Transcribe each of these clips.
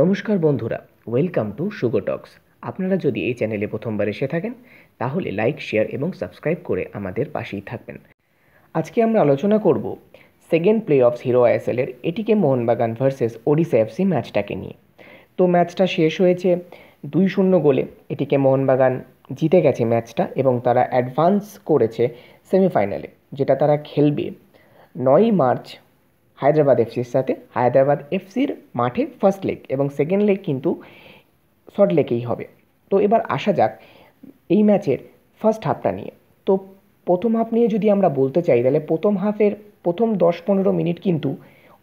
নমস্কার বন্ধুরা welcome to সুগো টক্স আপনারা যদি এই চ্যানেলে প্রথমবার এসে থাকেন তাহলে লাইক শেয়ার এবং সাবস্ক্রাইব করে আমাদের পাশেই থাকবেন আজকে আমরা আলোচনা করব সেকেন্ড প্লে অফ হিরো এর ATK Mohun Bagan versus Odisha FC ম্যাচটাকে নিয়ে তো ম্যাচটা শেষ হয়েছে দুই শূন্য গোলে এটিকে মোহনবাগান জিতে গেছে ম্যাচটা এবং তারা অ্যাডভান্স করেছে সেমিফাইনালে যেটা তারা খেলবে নয়ই মার্চ হায়দ্রাবাদ এফসির সাথে হায়দ্রাবাদ এফসির মাঠে ফার্স্ট লেগ এবং সেকেন্ড লেগ কিন্তু শর্ট লেগেই হবে তো এবার আসা যাক এই ম্যাচের ফার্স্ট হাফটা নিয়ে তো প্রথম হাফ নিয়ে যদি আমরা বলতে চাই তাহলে প্রথম হাফের প্রথম দশ পনেরো মিনিট কিন্তু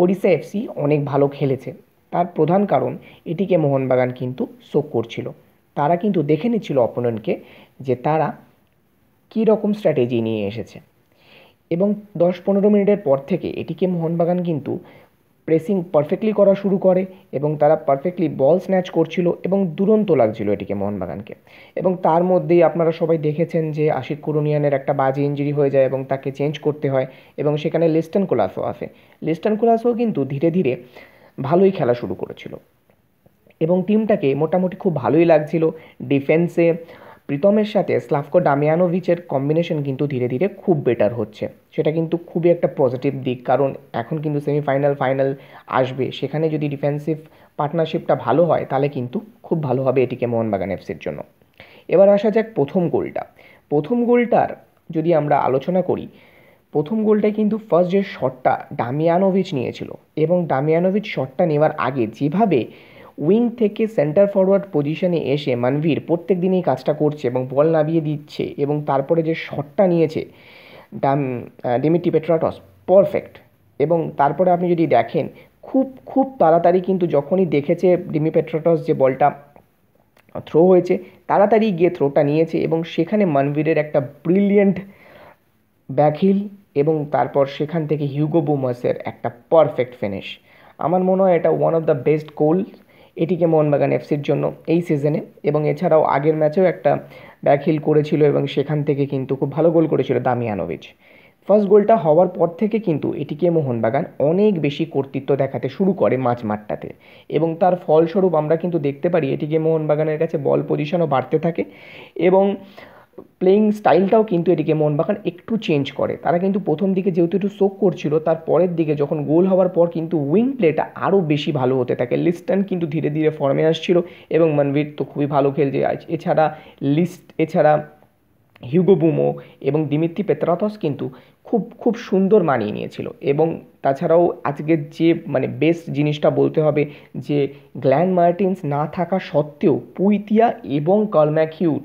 ওড়িশা এফসি অনেক ভালো খেলেছে তার প্রধান কারণ এটিকে মোহনবাগান কিন্তু শোক করছিল তারা কিন্তু দেখে নিচ্ছিল অপোনেন্টকে যে তারা কী রকম স্ট্র্যাটেজি নিয়ে এসেছে এবং দশ পনেরো মিনিটের পর থেকে এটিকে মোহনবাগান কিন্তু প্রেসিং পারফেক্টলি করা শুরু করে এবং তারা পারফেক্টলি বল স্ন্যাচ করছিল এবং দুরন্ত লাগছিল এটিকে মোহনবাগানকে এবং তার মধ্যেই আপনারা সবাই দেখেছেন যে আশিক কুরুনিয়ানের একটা বাজে ইঞ্জুরি হয়ে যায় এবং তাকে চেঞ্জ করতে হয় এবং সেখানে লিস্টন কোলাসও আসে লিস্টন কোলাসও কিন্তু ধীরে ধীরে ভালোই খেলা শুরু করেছিল এবং টিমটাকে মোটামুটি খুব ভালোই লাগছিল ডিফেন্সে প্রীতমের সাথে স্লাভকো ডামিয়ানোভিচের কম্বিনেশন কিন্তু ধীরে ধীরে খুব বেটার হচ্ছে সেটা কিন্তু খুবই একটা পজিটিভ দিক কারণ এখন কিন্তু সেমিফাইনাল ফাইনাল আসবে সেখানে যদি ডিফেন্সিভ পার্টনারশিপটা ভালো হয় তাহলে কিন্তু খুব ভালো হবে এটিকে মোহনবাগান এফসির জন্য এবার আসা যাক প্রথম গোলটা প্রথম গোলটার যদি আমরা আলোচনা করি প্রথম গোলটা কিন্তু ফার্স্ট যে শটটা ডামিয়ানোভিচ নিয়েছিল এবং ডামিয়ানোভিচ শটটা নেওয়ার আগে যেভাবে উইং থেকে সেন্টার ফরওয়ার্ড পজিশনে এসে মানভীর প্রত্যেক দিনেই কাজটা করছে এবং বল নামিয়ে দিচ্ছে এবং তারপরে যে শটটা নিয়েছে ডাম ডিমিটি পেট্রাটস পারফেক্ট এবং তারপরে আপনি যদি দেখেন খুব খুব তাড়াতাড়ি কিন্তু যখনই দেখেছে ডিমি পেট্রাটস যে বলটা থ্রো হয়েছে তাড়াতাড়ি গিয়ে থ্রোটা নিয়েছে এবং সেখানে মানভীরের একটা ব্রিলিয়েন্ট ব্যাকহিল এবং তারপর সেখান থেকে হিউগো বুমাসের একটা পারফেক্ট ফিনিশ আমার মনে হয় এটা one of the best goals ATK Mohun Bagan এফসির জন্য এই সিজনে এবং এছাড়াও আগের ম্যাচেও একটা ব্যাকহিল করেছিল এবং সেখান থেকে কিন্তু খুব ভালো গোল করেছিল দামিয়ানোভিচ ফার্স্ট গোলটা হওয়ার পর থেকে কিন্তু এটিকে মোহনবাগান অনেক বেশি কর্তৃত্ব দেখাতে শুরু করে মাঝ মাঠটাতে এবং তার ফলস্বরূপ আমরা কিন্তু দেখতে পারি এটিকে মোহনবাগানের কাছে বল পজিশনও বাড়তে থাকে এবং প্লেয়িং স্টাইলটাও কিন্তু এটিকে মোহনবাগান একটু চেঞ্জ করে তারা কিন্তু প্রথম দিকে যেহেতু একটু শোক করছিল তার পরের দিকে যখন গোল হওয়ার পর কিন্তু উইং প্লেটা আরও বেশি ভালো হতে থাকে লিস্টান কিন্তু ধীরে ধীরে ফর্মে আসছিল এবং মানবীর তো খুবই ভালো খেলছে এছাড়া লিস্ট এছাড়া হিউগো বুমো এবং দিমিত্রি পেত্রাতস কিন্তু খুব খুব সুন্দর মানিয়ে নিয়েছিল এবং তাছাড়াও আজকের যে মানে বেস্ট জিনিসটা বলতে হবে যে গ্ল্যান মার্টিন্স না থাকা সত্ত্বেও পুইতিয়া এবং কলম্যাকিউর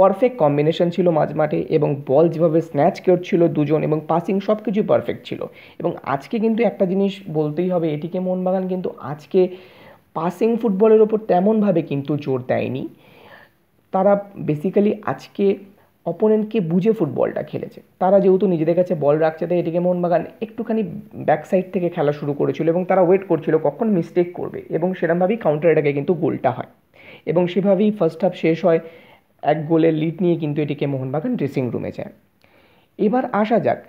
পারফেক্ট কম্বিনেশন ছিল মাঝ মাঠে এবং বল যেভাবে স্ন্যাচ করছিল দুজন এবং পাসিং সব কিছুই পারফেক্ট ছিল এবং আজকে কিন্তু একটা জিনিস বলতেই হবে এটিকে মোহনবাগান কিন্তু আজকে পাসিং ফুটবলের ওপর তেমনভাবে কিন্তু জোর দেয়নি তারা বেসিক্যালি আজকে অপোনেন্টকে বুঝে ফুটবলটা খেলেছে তারা যেহেতু নিজেদের কাছে বল রাখছে তাই এটিকে মোহনবাগান একটুখানি ব্যাকসাইড থেকে খেলা শুরু করেছিল এবং তারা ওয়েট করছিল কখন মিস্টেক করবে এবং সেরমভাবেই কাউন্টার অ্যাটাকে কিন্তু গোলটা হয় এবং সেভাবেই ফার্স্ট হাফ শেষ হয় এক গোলের লিড নিয়ে কিন্তু এটিকে মোহনবাগান ড্রেসিং রুমে যায় এবার আসা যাক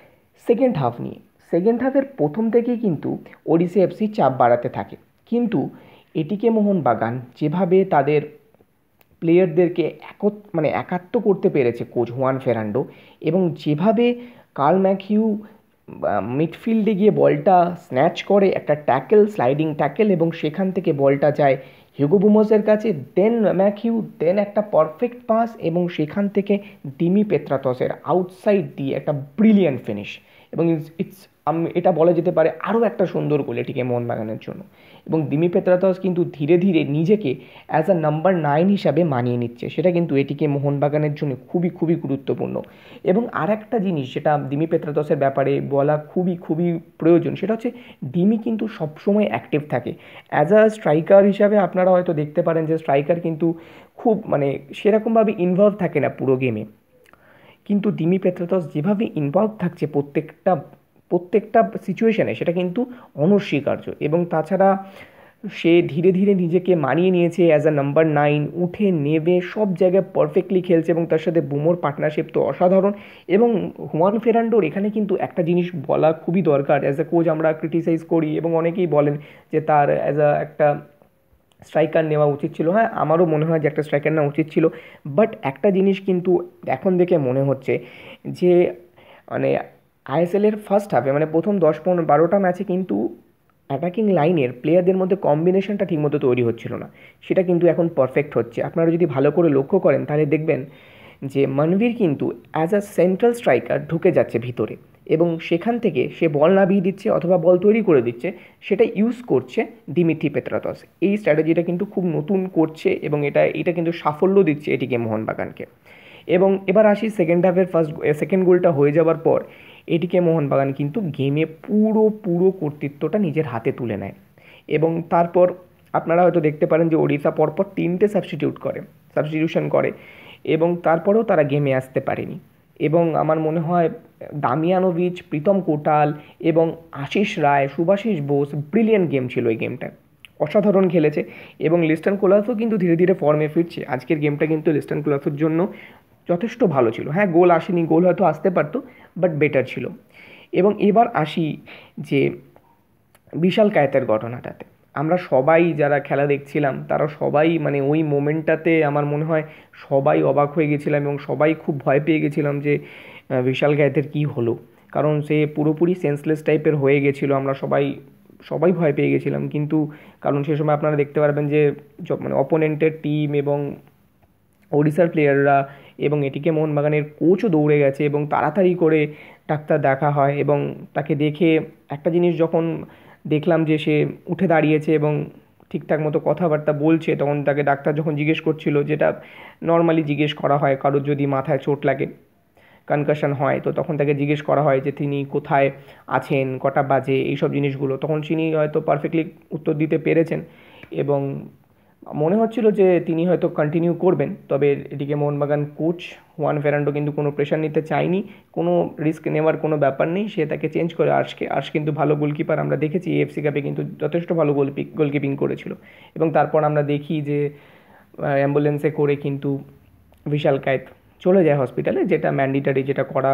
সেকেন্ড হাফ নিয়ে সেকেন্ড হাফের প্রথম থেকেই কিন্তু ওড়িশা এফসি চাপ বাড়াতে থাকে কিন্তু এটিকে মোহনবাগান যেভাবে তাদের প্লেয়ারদেরকে একত মানে একাত্ম করতে পেরেছে কোচ হুয়ান ফেরান্ডো এবং যেভাবে কার্ল ম্যাকিউ মিডফিল্ডে গিয়ে বলটা স্ন্যাচ করে একটা ট্যাকেল স্লাইডিং ট্যাকেল এবং সেখান থেকে বলটা যায় হিউগো বুমোসের কাছে দেন ম্যাকিউ দেন একটা পারফেক্ট পাস এবং সেখান থেকে ডিমি পেত্রাতসের আউটসাইড দিয়ে একটা ব্রিলিয়ান্ট ফিনিশ এবং ইটস আমি এটা বলা যেতে পারে আরও একটা সুন্দর গোল এটিকে মোহনবাগানের জন্য এবং দিমি পেত্রাতস কিন্তু ধীরে ধীরে নিজেকে অ্যাজ আ নাম্বার নাইন হিসাবে মানিয়ে নিচ্ছে সেটা কিন্তু এটিকে মোহনবাগানের জন্য খুবই খুবই গুরুত্বপূর্ণ এবং আর একটা জিনিস যেটা দিমি পেত্রাতসের ব্যাপারে বলা খুবই খুবই প্রয়োজন সেটা হচ্ছে ডিমি কিন্তু সবসময় অ্যাক্টিভ থাকে অ্যাজ আ স্ট্রাইকার হিসাবে আপনারা হয়তো দেখতে পারেন যে স্ট্রাইকার কিন্তু খুব মানে সেরকমভাবে ইনভলভ থাকে না পুরো গেমে কিন্তু ডিমি পেত্রাতস যেভাবে ইনভলভ থাকছে প্রত্যেকটা প্রত্যেকটা সিচুয়েশানে সেটা কিন্তু অনস্বীকার্য এবং তাছাড়া সে ধীরে ধীরে নিজেকে মানিয়ে নিয়েছে অ্যাজ আ নাম্বার নাইন উঠে নেবে সব জায়গায় পারফেক্টলি খেলছে এবং তার সাথে বুমোর পার্টনারশিপ তো অসাধারণ এবং হুয়ান ফেরান্ডোর এখানে কিন্তু একটা জিনিস বলা খুবই দরকার অ্যাজ এ কোচ আমরা ক্রিটিসাইজ করি এবং অনেকেই বলেন যে তার অ্যাজ আ একটা স্ট্রাইকার নেওয়া উচিত ছিল হ্যাঁ আমারও মনে হয় যে একটা স্ট্রাইকার নেওয়া উচিত ছিল বাট একটা জিনিস কিন্তু এখন দেখে মনে হচ্ছে যে মানে আইএসএলের ফার্স্ট হাফে মানে প্রথম দশ পনেরো বারোটা ম্যাচে কিন্তু অ্যাটাকিং লাইনের প্লেয়ারদের মধ্যে কম্বিনেশনটা ঠিকমতো তৈরি হচ্ছিল না সেটা কিন্তু এখন পারফেক্ট হচ্ছে আপনারা যদি ভালো করে লক্ষ্য করেন তাহলে দেখবেন যে মানভীর কিন্তু অ্যাজ আ সেন্ট্রাল স্ট্রাইকার ঢুকে যাচ্ছে ভিতরে এবং সেখান থেকে সে বল নামিয়ে দিচ্ছে অথবা বল তৈরি করে দিচ্ছে সেটা ইউজ করছে দিমিথি পেত্রাতস এই স্ট্র্যাটেজিটা কিন্তু খুব নতুন করছে এবং এটা এটা কিন্তু সাফল্য দিচ্ছে এটিকে মোহনবাগানকে এবং এবার আসি সেকেন্ড হাফের ফার্স্ট সেকেন্ড গোলটা হয়ে যাওয়ার পর এটিকে মোহনবাগান কিন্তু গেমে পুরো পুরো কর্তৃত্বটা নিজের হাতে তুলে নেয় এবং তারপর আপনারা হয়তো দেখতে পারেন যে ওড়িশা পরপর তিনটে সাবস্টিটিউট করে সাবস্টিটিউশন করে এবং তারপরেও তারা গেমে আসতে পারেনি এবং আমার মনে হয় দামিয়ানোভিচ প্রীতম কোটাল এবং আশিস রায় সুভাশিস বোস ব্রিলিয়ান্ট গেম ছিল এই গেমটা অসাধারণ খেলেছে এবং লিস্টার্ন কোলাসও কিন্তু ধীরে ধীরে ফর্মে ফিরছে আজকের গেমটা কিন্তু লিস্টার্ন কোলাসের জন্য যথেষ্ট ভালো ছিল হ্যাঁ গোল আসেনি গোল হয়তো আসতে পারতো বাট বেটার ছিল এবং এবার আসি যে বিশাল কায়তের ঘটনাটাতে আমরা সবাই যারা খেলা দেখছিলাম তারা সবাই মানে ওই মোমেন্টটাতে আমার মনে হয় সবাই অবাক হয়ে গেছিলাম এবং সবাই খুব ভয় পেয়ে গেছিলাম যে বিশাল গায়েতের কী হলো কারণ সে পুরোপুরি সেন্সলেস টাইপের হয়ে গেছিলো আমরা সবাই সবাই ভয় পেয়ে গেছিলাম কিন্তু কারণ সে সময় আপনারা দেখতে পারবেন যে মানে অপোনেন্টের টিম এবং ওড়িশার প্লেয়াররা এবং এটিকে মোহনবাগানের কোচও দৌড়ে গেছে এবং তাড়াতাড়ি করে ডাক্তার দেখা হয় এবং তাকে দেখে একটা জিনিস যখন দেখলাম যে সে উঠে দাঁড়িয়েছে এবং ঠিকঠাক মতো কথাবার্তা বলছে তখন তাকে ডাক্তার যখন জিজ্ঞেস করছিল যেটা নর্মালি জিজ্ঞেস করা হয় কারোর যদি মাথায় চোট লাগে কনকাশন হয় তো তখন তাকে জিজ্ঞেস করা হয় যে তিনি কোথায় আছেন কটা বাজে এইসব জিনিসগুলো তখন তিনি হয়তো পারফেক্টলি উত্তর দিতে পেরেছেন এবং মনে হচ্ছিল যে তিনি হয়তো কন্টিনিউ করবেন তবে এদিকে মোহনবাগান কোচ ওয়ান ফেরান্ডো কিন্তু কোনো প্রেশার নিতে চায়নি কোনো রিস্ক নেওয়ার কোনো ব্যাপার নেই সে তাকে চেঞ্জ করে আর্শকে আর্শ কিন্তু ভালো গোলকিপার আমরা দেখেছি এফসি কাপে কিন্তু যথেষ্ট ভালো গোলপি গোলকিপিং করেছিল এবং তারপর আমরা দেখি যে অ্যাম্বুলেন্সে করে কিন্তু বিশাল কায়েত চলে যায় হসপিটালে যেটা ম্যান্ডেটারি যেটা করা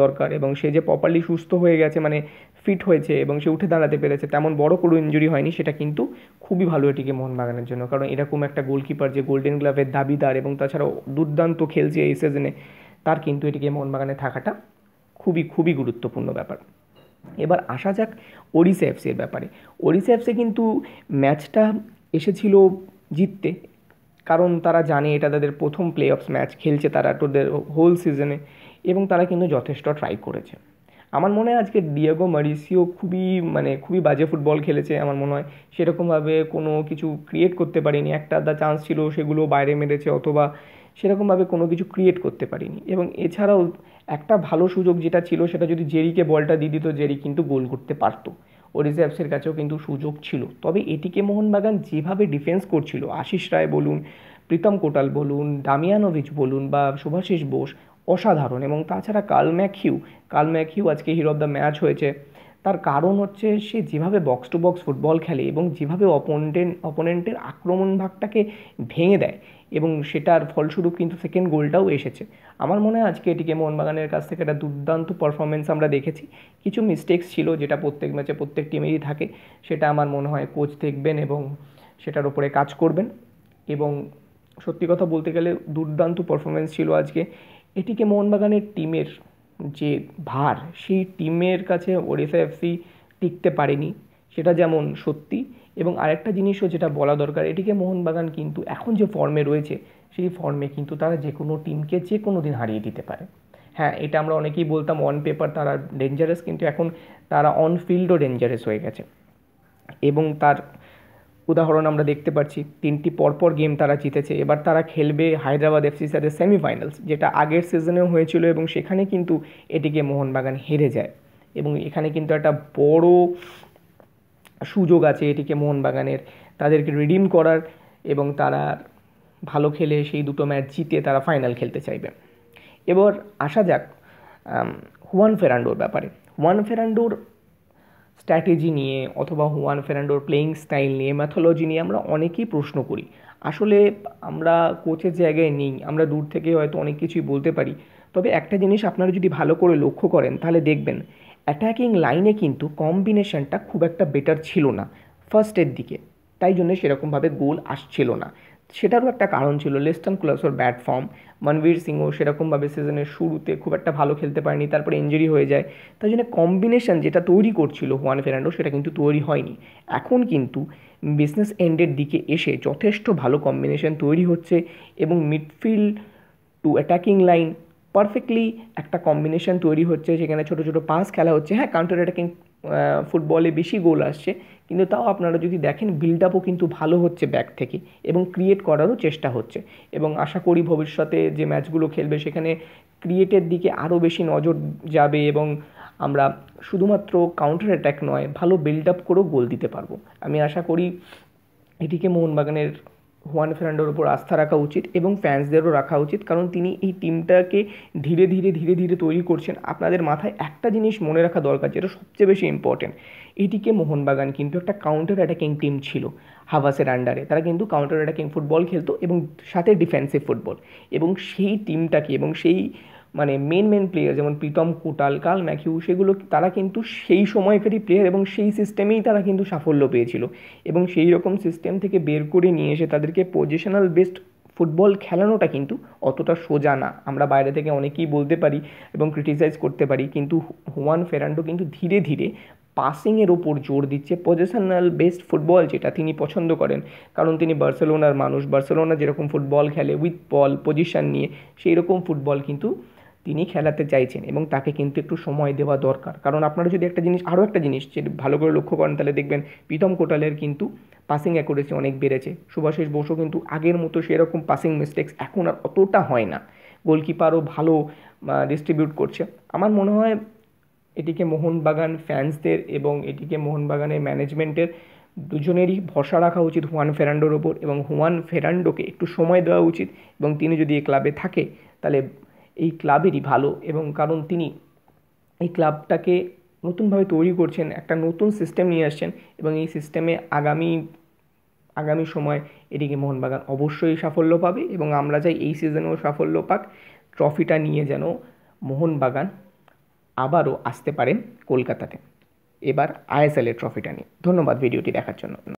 দরকার এবং সে যে প্রপারলি সুস্থ হয়ে গেছে মানে ফিট হয়েছে এবং সে উঠে দাঁড়াতে পেরেছে তেমন বড় কোনো ইঞ্জুরি হয়নি সেটা কিন্তু খুবই ভালো এটিকে মোহনবাগানের জন্য কারণ এরকম একটা গোলকিপার যে গোল্ডেন গ্লাভের দাবিদার এবং তাছাড়াও দুর্দান্ত খেলছে এই সিজনে তার কিন্তু এটিকে মোহনবাগানে থাকাটা খুবই খুবই গুরুত্বপূর্ণ ব্যাপার এবার আসা যাক ওড়িশা এফসির ব্যাপারে ওড়িশা এফসি কিন্তু ম্যাচটা এসেছিল জিততে কারণ তারা জানে এটা তাদের প্রথম প্লে অফস ম্যাচ খেলছে তারা তোদের হোল সিজনে এবং তারা কিন্তু যথেষ্ট ট্রাই করেছে আমার মনে হয় আজকে ডিয়েগো মারিসিও খুবই মানে খুবই বাজে ফুটবল খেলেছে আমার মনে হয় সেরকমভাবে কোনো কিছু ক্রিয়েট করতে পারিনি একটা আধা চান্স ছিল সেগুলো বাইরে মেরেছে অথবা সেরকমভাবে কোনো কিছু ক্রিয়েট করতে পারিনি এবং এছাড়াও একটা ভালো সুযোগ যেটা ছিল সেটা যদি জেরিকে বলটা দিয়ে দিত জেরি কিন্তু গোল করতে পারতো ওরিজাভসের কাছেও কিন্তু সুযোগ ছিল তবে এটিকে মোহনবাগান যেভাবে ডিফেন্স করছিল আশিস রায় বলুন প্রীতম কোটাল বলুন দামিয়ানোভিচ বলুন বা শুভাশিস বোস অসাধারণ এবং তাছাড়া কাল ম্যাকিউ কাল ম্যাকিউ আজকে হিরো অফ দ্য ম্যাচ হয়েছে তার কারণ হচ্ছে সে যেভাবে বক্স টু বক্স ফুটবল খেলে এবং যেভাবে অপোনেন্ট অপোনেন্টের আক্রমণ ভাগটাকে ভেঙে দেয় এবং সেটার ফলস্বরূপ কিন্তু সেকেন্ড গোলটাও এসেছে আমার মনে হয় আজকে এটিকে মোহনবাগানের কাছ থেকে একটা দুর্দান্ত পারফরমেন্স আমরা দেখেছি কিছু মিস্টেক্স ছিল যেটা প্রত্যেক ম্যাচে প্রত্যেক টিমেরই থাকে সেটা আমার মনে হয় কোচ দেখবেন এবং সেটার ওপরে কাজ করবেন এবং সত্যি কথা বলতে গেলে দুর্দান্ত পারফরমেন্স ছিল আজকে এটিকে মোহনবাগানের টিমের যে ভার সেই টিমের কাছে ওড়িশা এফসি টিকতে পারেনি সেটা যেমন সত্যি এবং আরেকটা জিনিসও যেটা বলা দরকার এটিকে মোহনবাগান কিন্তু এখন যে ফর্মে রয়েছে সেই ফর্মে কিন্তু তারা যে কোনো টিমকে যে কোনো দিন হারিয়ে দিতে পারে হ্যাঁ এটা আমরা অনেকেই বলতাম অন পেপার তারা ডেঞ্জারাস কিন্তু এখন তারা অন ফিল্ডও ডেঞ্জারাস হয়ে গেছে এবং তার উদাহরণ আমরা দেখতে পাচ্ছি তিনটি পরপর গেম তারা জিতেছে এবার তারা খেলবে হায়দ্রাবাদ এফসির সাথে সেমিফাইনালস যেটা আগের সিজনেও হয়েছিল এবং সেখানে কিন্তু এটিকে মোহনবাগান হেরে যায় এবং এখানে কিন্তু একটা বড় সুযোগ আছে এটিকে মোহনবাগানের তাদেরকে রিডিম করার এবং তারা ভালো খেলে সেই দুটো ম্যাচ জিতে তারা ফাইনাল খেলতে চাইবে এবার আসা যাক হুয়ান ফেরান্ডোর ব্যাপারে হুয়ান ফেরান্ডোর স্ট্র্যাটেজি নিয়ে অথবা হুয়ান ফেরান্ডোর প্লেয়িং স্টাইল নিয়ে ম্যাথোলজি নিয়ে আমরা অনেকেই প্রশ্ন করি আসলে আমরা কোচের জায়গায় নেই আমরা দূর থেকে হয়তো অনেক কিছুই বলতে পারি তবে একটা জিনিস আপনারা যদি ভালো করে লক্ষ্য করেন তাহলে দেখবেন অ্যাটাকিং লাইনে কিন্তু কম্বিনেশনটা খুব একটা বেটার ছিল না ফার্স্টের দিকে তাই জন্য সেরকমভাবে গোল আসছিল না সেটারও একটা কারণ ছিল লেস্টন ক্লাসোর ব্যাট ফর্ম মনবীর সিংও সেরকমভাবে সিজনের শুরুতে খুব একটা ভালো খেলতে পারেনি তারপরে ইঞ্জুরি হয়ে যায় তার জন্য কম্বিনেশন যেটা তৈরি করছিল হোয়ান ফেরান্ডো সেটা কিন্তু তৈরি হয়নি এখন কিন্তু বিজনেস এন্ডের দিকে এসে যথেষ্ট ভালো কম্বিনেশন তৈরি হচ্ছে এবং midfield to attacking line perfectly একটা কম্বিনেশন তৈরি হচ্ছে সেখানে ছোটো ছোটো পাস খেলা হচ্ছে হ্যাঁ কাউন্টার অ্যাটাকিং ফুটবলে বেশি গোল আসছে কিন্তু তাও আপনারা যদি দেখেন বিল্ড আপও কিন্তু ভালো হচ্ছে ব্যাক থেকে এবং ক্রিয়েট করারও চেষ্টা হচ্ছে এবং আশা করি ভবিষ্যতে যে ম্যাচগুলো খেলবে সেখানে ক্রিয়েটের দিকে আরও বেশি নজর যাবে এবং আমরা শুধুমাত্র কাউন্টার অ্যাট্যাক নয় ভালো বিল্ড আপ করেও গোল দিতে পারবো আমি আশা করি এটিকে মোহনবাগানের হুয়ান ফেরান্ডোর উপর আস্থা রাখা উচিত এবং ফ্যান্সদেরও রাখা উচিত কারণ তিনি এই টিমটাকে ধীরে ধীরে ধীরে ধীরে তৈরি করছেন আপনাদের মাথায় একটা জিনিস মনে রাখা দরকার যেটা সবচেয়ে বেশি ইম্পর্টেন্ট এটিকে মোহনবাগান কিন্তু একটা কাউন্টার অ্যাটাকিং টিম ছিল হাভাসের আন্ডারে তারা কিন্তু কাউন্টার অ্যাটাকিং ফুটবল খেলতো এবং সাথে ডিফেন্সিভ ফুটবল এবং সেই টিমটাকে এবং সেই মানে মেন মেন প্লেয়ার যেমন প্রীতম কোটাল কাল ম্যাকিউ সেগুলো তারা কিন্তু সেই সময়কারী প্লেয়ার এবং সেই সিস্টেমেই তারা কিন্তু সাফল্য পেয়েছিল এবং সেই রকম সিস্টেম থেকে বের করে নিয়ে এসে তাদেরকে পজিশনাল বেস্ট ফুটবল খেলানোটা কিন্তু অতটা সোজা না আমরা বাইরে থেকে অনেকেই বলতে পারি এবং ক্রিটিসাইজ করতে পারি কিন্তু হুয়ান ফেরান্ডো কিন্তু ধীরে ধীরে পাসিংয়ের ওপর জোর দিচ্ছে পজিশনাল বেস্ট ফুটবল যেটা তিনি পছন্দ করেন কারণ তিনি বার্সেলোনার মানুষ বার্সেলোনা যেরকম ফুটবল খেলে উইথ বল পজিশন নিয়ে সেই রকম ফুটবল কিন্তু তিনি খেলাতে চাইছেন এবং তাকে কিন্তু একটু সময় দেওয়া দরকার কারণ আপনারা যদি একটা জিনিস আরও একটা জিনিস যে ভালো করে লক্ষ্য করেন তাহলে দেখবেন প্রীতম কোটালের কিন্তু পাসিং অ্যাকুরেসি অনেক বেড়েছে সুভাষিস বসু কিন্তু আগের মতো সেরকম পাসিং মিস্টেক্স এখন আর অতটা হয় না গোলকিপারও ভালো ডিস্ট্রিবিউট করছে আমার মনে হয় এটিকে মোহনবাগান ফ্যান্সদের এবং এটিকে মোহনবাগানের ম্যানেজমেন্টের দুজনেরই ভরসা রাখা উচিত হুয়ান ফেরান্ডোর ওপর এবং হুয়ান ফেরান্ডোকে একটু সময় দেওয়া উচিত এবং তিনি যদি এই ক্লাবে থাকে তাহলে এই ক্লাবেরই ভালো এবং কারণ তিনি এই ক্লাবটাকে নতুনভাবে তৈরি করছেন একটা নতুন সিস্টেম নিয়ে আসছেন এবং এই সিস্টেমে আগামী আগামী সময় এটিকে মোহনবাগান অবশ্যই সাফল্য পাবে এবং আমরা চাই এই সিজনেও সাফল্য পাক ট্রফিটা নিয়ে যেন মোহনবাগান আবারও আসতে পারেন কলকাতাতে এবার আইএসএলের ট্রফিটা নিয়ে ধন্যবাদ ভিডিওটি দেখার জন্য